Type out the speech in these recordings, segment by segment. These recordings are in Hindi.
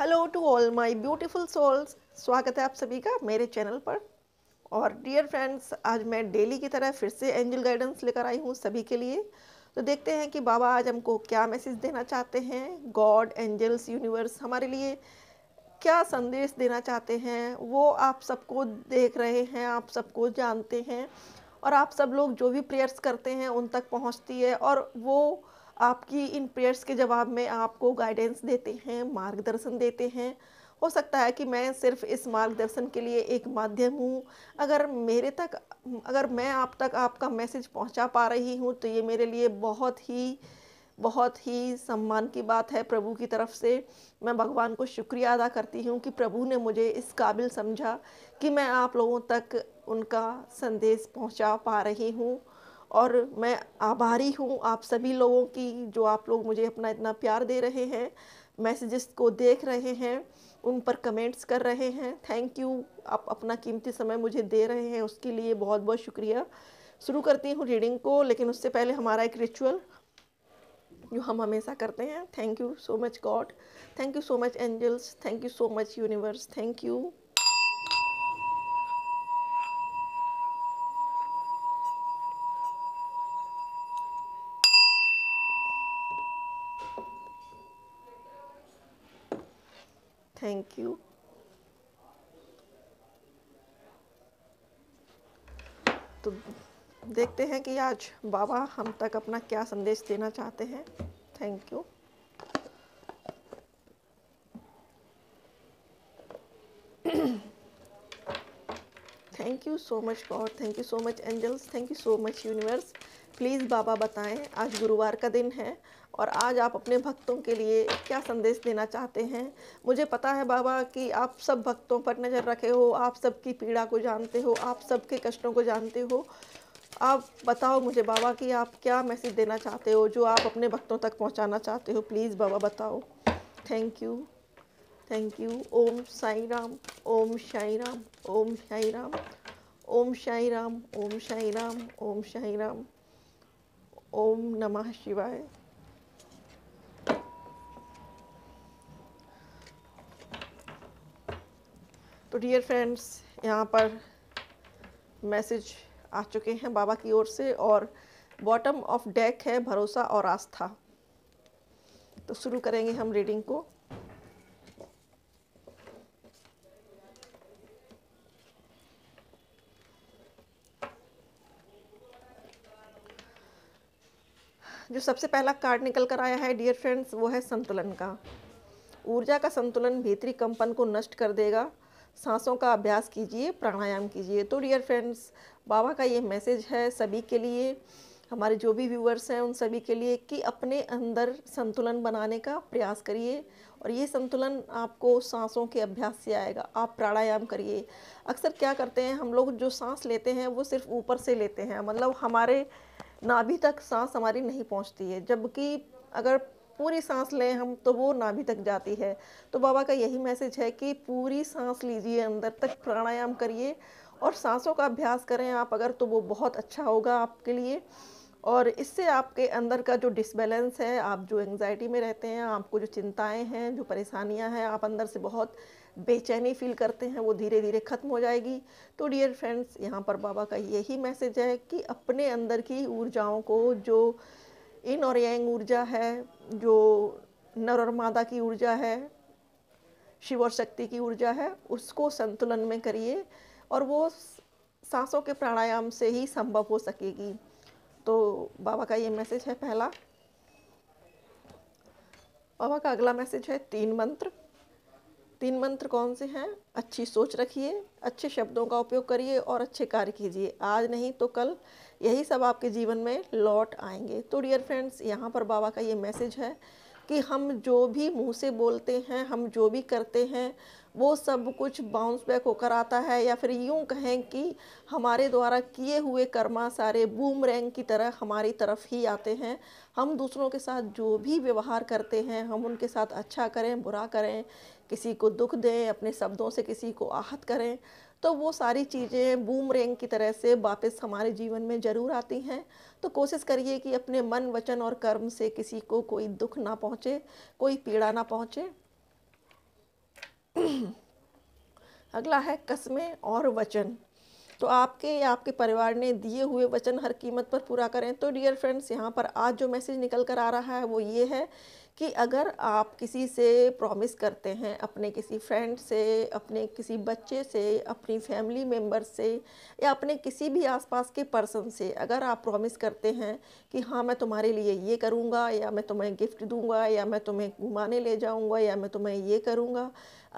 hello to all my beautiful souls स्वागत है आप सभी का मेरे चैनल पर और डियर फ्रेंड्स आज मैं डेली की तरह फिर से एंजल गाइडेंस लेकर आई हूँ सभी के लिए तो देखते हैं कि बाबा आज हमको क्या मैसेज देना चाहते हैं गॉड एंजल्स यूनिवर्स हमारे लिए क्या संदेश देना चाहते हैं वो आप सबको देख रहे हैं आप सबको जानते हैं और आप सब लोग जो भी प्रेयर्स करते हैं उन तक पहुँचती है और वो आपकी इन प्रेयर्स के जवाब में आपको गाइडेंस देते हैं मार्गदर्शन देते हैं हो सकता है कि मैं सिर्फ इस मार्गदर्शन के लिए एक माध्यम हूँ अगर मेरे तक अगर मैं आप तक आपका मैसेज पहुँचा पा रही हूँ तो ये मेरे लिए बहुत ही बहुत ही सम्मान की बात है प्रभु की तरफ से मैं भगवान को शुक्रिया अदा करती हूँ कि प्रभु ने मुझे इस काबिल समझा कि मैं आप लोगों तक उनका संदेश पहुँचा पा रही हूँ और मैं आभारी हूँ आप सभी लोगों की जो आप लोग मुझे अपना इतना प्यार दे रहे हैं मैसेजेस को देख रहे हैं उन पर कमेंट्स कर रहे हैं थैंक यू आप अपना कीमती समय मुझे दे रहे हैं उसके लिए बहुत बहुत शुक्रिया शुरू करती हूँ रीडिंग को लेकिन उससे पहले हमारा एक रिचुअल जो हम हमेशा करते हैं thank you so much God thank you so much angels thank you so much universe thank you thank you तो देखते हैं कि आज बाबा हम तक अपना क्या संदेश देना चाहते हैं thank you thank you so much God thank you so much angels thank you so much universe please बाबा बताएं आज गुरुवार का दिन है और आज आप अपने भक्तों के लिए क्या संदेश देना चाहते हैं मुझे पता है बाबा कि आप सब भक्तों पर नज़र रखे हो आप सबकी पीड़ा को जानते हो आप सबके कष्टों को जानते हो आप बताओ मुझे बाबा कि आप क्या मैसेज देना चाहते हो जो आप अपने भक्तों तक पहुंचाना चाहते हो प्लीज़ बाबा बताओ thank you thank you Om Sai Ram Om Sai Ram Om Sai Ram Om Sai Ram Om Sai Ram Om Sai Ram ओम नमः शिवाय डियर फ्रेंड्स यहाँ पर मैसेज आ चुके हैं बाबा की ओर से और बॉटम ऑफ डेक है भरोसा और आस्था तो शुरू करेंगे हम रीडिंग को जो सबसे पहला कार्ड निकल कर आया है डियर फ्रेंड्स वो है संतुलन का ऊर्जा का संतुलन भीतरी कंपन को नष्ट कर देगा सांसों का अभ्यास कीजिए प्राणायाम कीजिए तो डियर फ्रेंड्स बाबा का ये मैसेज है सभी के लिए हमारे जो भी व्यूअर्स हैं उन सभी के लिए कि अपने अंदर संतुलन बनाने का प्रयास करिए और ये संतुलन आपको सांसों के अभ्यास से आएगा आप प्राणायाम करिए अक्सर क्या करते हैं हम लोग जो सांस लेते हैं वो सिर्फ ऊपर से लेते हैं मतलब हमारे नाभि तक सांस हमारी नहीं पहुंचती है जबकि अगर पूरी सांस लें हम तो वो नाभि तक जाती है तो बाबा का यही मैसेज है कि पूरी सांस लीजिए अंदर तक प्राणायाम करिए और सांसों का अभ्यास करें आप अगर तो वो बहुत अच्छा होगा आपके लिए और इससे आपके अंदर का जो डिसबैलेंस है आप जो एंग्जाइटी में रहते हैं आपको जो चिंताएं हैं जो परेशानियां हैं आप अंदर से बहुत बेचैनी फील करते हैं वो धीरे धीरे ख़त्म हो जाएगी तो डियर फ्रेंड्स यहाँ पर बाबा का यही मैसेज है कि अपने अंदर की ऊर्जाओं को जो इन और यंग ऊर्जा है जो नर और मादा की ऊर्जा है शिव और शक्ति की ऊर्जा है उसको संतुलन में करिए और वो सांसों के प्राणायाम से ही संभव हो सकेगी तो बाबा का ये मैसेज है पहला बाबा का अगला मैसेज है तीन मंत्र तीन मंत्र कौन से हैं अच्छी सोच रखिए अच्छे शब्दों का उपयोग करिए और अच्छे कार्य कीजिए आज नहीं तो कल यही सब आपके जीवन में लौट आएंगे तो डियर फ्रेंड्स यहाँ पर बाबा का ये मैसेज है कि हम जो भी मुंह से बोलते हैं हम जो भी करते हैं वो सब कुछ बाउंस बैक होकर आता है या फिर यूं कहें कि हमारे द्वारा किए हुए कर्मा सारे बूम रैंक की तरह हमारी तरफ ही आते हैं हम दूसरों के साथ जो भी व्यवहार करते हैं हम उनके साथ अच्छा करें बुरा करें किसी को दुख दें अपने शब्दों से किसी को आहत करें तो वो सारी चीज़ें बूम रैंक की तरह से वापस हमारे जीवन में ज़रूर आती हैं तो कोशिश करिए कि अपने मन वचन और कर्म से किसी को कोई दुख ना पहुँचे कोई पीड़ा ना पहुँचे अगला है कस्में और वचन तो आपके या आपके परिवार ने दिए हुए वचन हर कीमत पर पूरा करें तो डियर फ्रेंड्स यहाँ पर आज जो मैसेज निकल कर आ रहा है वो ये है कि अगर आप किसी से प्रॉमिस करते हैं अपने किसी फ्रेंड से अपने किसी बच्चे से अपनी फैमिली मेम्बर से या अपने किसी भी आसपास के पर्सन से अगर आप प्रॉमिस करते हैं कि हाँ मैं तुम्हारे लिए ये करूँगा या मैं तुम्हें गिफ्ट दूँगा या मैं तुम्हें घुमाने ले जाऊँगा या मैं तुम्हें ये करूँगा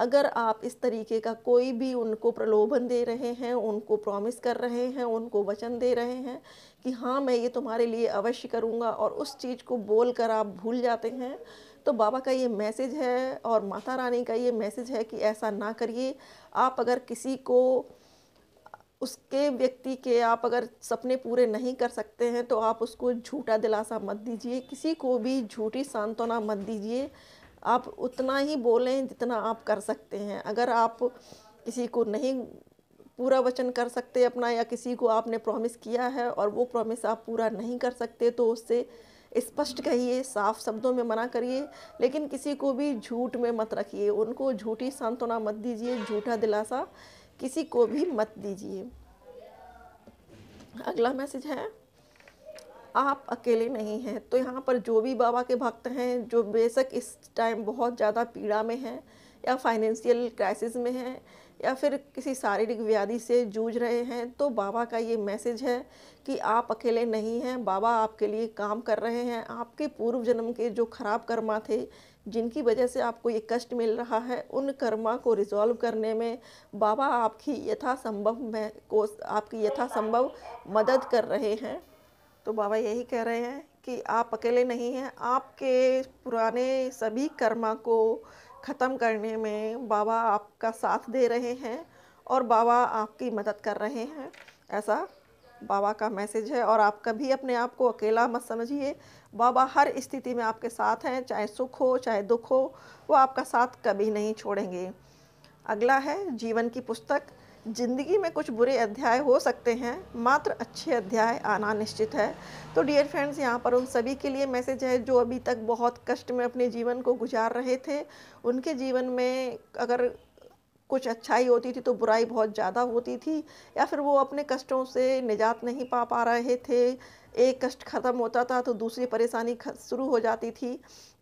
अगर आप इस तरीके का कोई भी उनको प्रलोभन दे रहे हैं उनको प्रॉमिस कर रहे हैं उनको वचन दे रहे हैं कि हाँ मैं ये तुम्हारे लिए अवश्य करूँगा और उस चीज़ को बोल कर आप भूल जाते हैं तो बाबा का ये मैसेज है और माता रानी का ये मैसेज है कि ऐसा ना करिए आप अगर किसी को उसके व्यक्ति के आप अगर सपने पूरे नहीं कर सकते हैं तो आप उसको झूठा दिलासा मत दीजिए किसी को भी झूठी सांत्वना मत दीजिए आप उतना ही बोलें जितना आप कर सकते हैं अगर आप किसी को नहीं पूरा वचन कर सकते अपना या किसी को आपने प्रॉमिस किया है और वो प्रॉमिस आप पूरा नहीं कर सकते तो उससे स्पष्ट कहिए साफ शब्दों में मना करिए लेकिन किसी को भी झूठ में मत रखिए उनको झूठी सांत्वना मत दीजिए झूठा दिलासा किसी को भी मत दीजिए अगला मैसेज है आप अकेले नहीं हैं तो यहाँ पर जो भी बाबा के भक्त हैं जो बेशक इस टाइम बहुत ज़्यादा पीड़ा में हैं या फाइनेंशियल क्राइसिस में हैं या फिर किसी शारीरिक व्याधि से जूझ रहे हैं तो बाबा का ये मैसेज है कि आप अकेले नहीं हैं बाबा आपके लिए काम कर रहे हैं आपके पूर्व जन्म के जो खराब कर्मा थे जिनकी वजह से आपको ये कष्ट मिल रहा है उन कर्मा को रिजॉल्व करने में बाबा आपकी यथासंभव में को आपकी यथासंभव मदद कर रहे हैं तो बाबा यही कह रहे हैं कि आप अकेले नहीं हैं आपके पुराने सभी कर्मा को ख़त्म करने में बाबा आपका साथ दे रहे हैं और बाबा आपकी मदद कर रहे हैं ऐसा बाबा का मैसेज है और आप कभी अपने आप को अकेला मत समझिए बाबा हर स्थिति में आपके साथ हैं चाहे सुख हो चाहे दुख हो वो आपका साथ कभी नहीं छोड़ेंगे अगला है जीवन की पुस्तक जिंदगी में कुछ बुरे अध्याय हो सकते हैं मात्र अच्छे अध्याय आना निश्चित है तो डियर फ्रेंड्स यहाँ पर उन सभी के लिए मैसेज है जो अभी तक बहुत कष्ट में अपने जीवन को गुजार रहे थे उनके जीवन में अगर कुछ अच्छाई होती थी तो बुराई बहुत ज़्यादा होती थी या फिर वो अपने कष्टों से निजात नहीं पा पा रहे थे एक कष्ट ख़त्म होता था तो दूसरी परेशानी शुरू हो जाती थी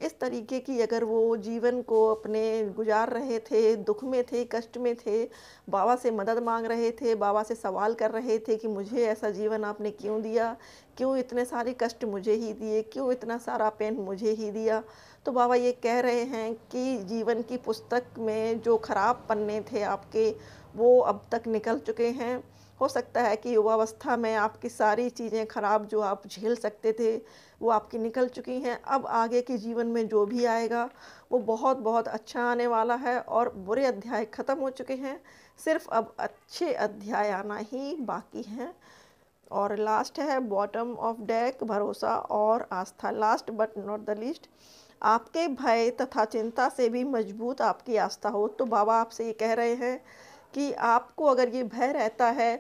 इस तरीके की अगर वो जीवन को अपने गुजार रहे थे दुख में थे कष्ट में थे बाबा से मदद मांग रहे थे बाबा से सवाल कर रहे थे कि मुझे ऐसा जीवन आपने क्यों दिया क्यों इतने सारे कष्ट मुझे ही दिए क्यों इतना सारा पेन मुझे ही दिया तो बाबा ये कह रहे हैं कि जीवन की पुस्तक में जो खराब पन्ने थे आपके वो अब तक निकल चुके हैं हो सकता है कि युवावस्था में आपकी सारी चीज़ें खराब जो आप झेल सकते थे वो आपकी निकल चुकी हैं अब आगे के जीवन में जो भी आएगा वो बहुत बहुत अच्छा आने वाला है और बुरे अध्याय ख़त्म हो चुके हैं सिर्फ अब अच्छे अध्याय आना ही बाकी हैं और लास्ट है बॉटम ऑफ डेक भरोसा और आस्था last but not the least आपके भय तथा चिंता से भी मजबूत आपकी आस्था हो तो बाबा आपसे ये कह रहे हैं कि आपको अगर ये भय रहता है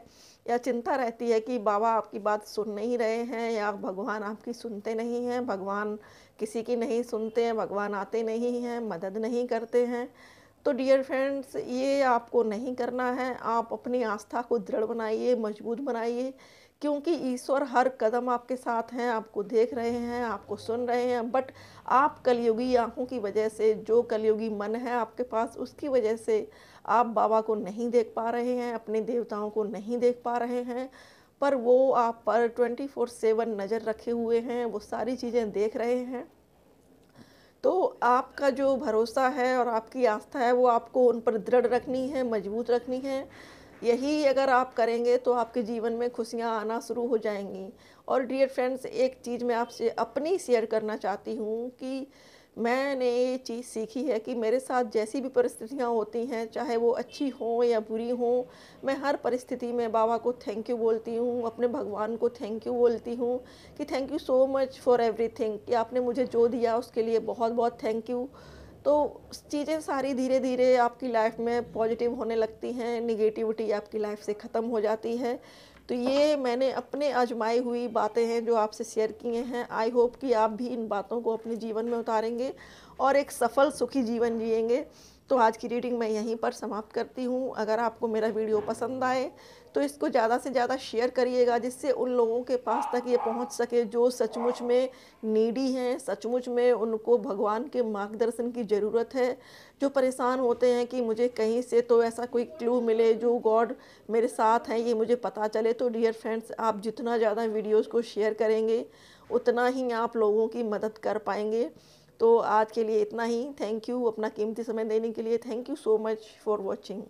या चिंता रहती है कि बाबा आपकी बात सुन नहीं रहे हैं या भगवान आपकी सुनते नहीं हैं भगवान किसी की नहीं सुनते हैं भगवान आते नहीं हैं मदद नहीं करते हैं तो डियर फ्रेंड्स ये आपको नहीं करना है आप अपनी आस्था को दृढ़ बनाइए मजबूत बनाइए क्योंकि ईश्वर हर कदम आपके साथ हैं आपको देख रहे हैं आपको सुन रहे हैं बट आप कलयुगी आँखों की वजह से जो कलयुगी मन है आपके पास उसकी वजह से आप बाबा को नहीं देख पा रहे हैं अपने देवताओं को नहीं देख पा रहे हैं पर वो आप पर ट्वेंटी फोर सेवन नज़र रखे हुए हैं वो सारी चीज़ें देख रहे हैं तो आपका जो भरोसा है और आपकी आस्था है वो आपको उन पर दृढ़ रखनी है मजबूत रखनी है यही अगर आप करेंगे तो आपके जीवन में खुशियाँ आना शुरू हो जाएंगी और डियर फ्रेंड्स एक चीज़ मैं आपसे अपनी शेयर करना चाहती हूँ कि मैंने ये चीज़ सीखी है कि मेरे साथ जैसी भी परिस्थितियाँ होती हैं चाहे वो अच्छी हों या बुरी हों मैं हर परिस्थिति में बाबा को थैंक यू बोलती हूँ अपने भगवान को थैंक यू बोलती हूँ कि thank you so much for everything कि आपने मुझे जो दिया उसके लिए बहुत बहुत थैंक यू तो चीज़ें सारी धीरे धीरे आपकी लाइफ में पॉजिटिव होने लगती हैं निगेटिविटी आपकी लाइफ से ख़त्म हो जाती है तो ये मैंने अपने आजमाई हुई बातें हैं जो आपसे शेयर किए हैं आई होप कि आप भी इन बातों को अपने जीवन में उतारेंगे और एक सफल सुखी जीवन जिएंगे तो आज की रीडिंग मैं यहीं पर समाप्त करती हूँ अगर आपको मेरा वीडियो पसंद आए तो इसको ज़्यादा से ज़्यादा शेयर करिएगा जिससे उन लोगों के पास तक ये पहुंच सके जो सचमुच में नीडी हैं सचमुच में उनको भगवान के मार्गदर्शन की ज़रूरत है जो परेशान होते हैं कि मुझे कहीं से तो ऐसा कोई क्लू मिले जो गॉड मेरे साथ हैं ये मुझे पता चले तो डियर फ्रेंड्स आप जितना ज़्यादा वीडियोज़ को शेयर करेंगे उतना ही आप लोगों की मदद कर पाएंगे तो आज के लिए इतना ही थैंक यू अपना कीमती समय देने के लिए thank you so much for watching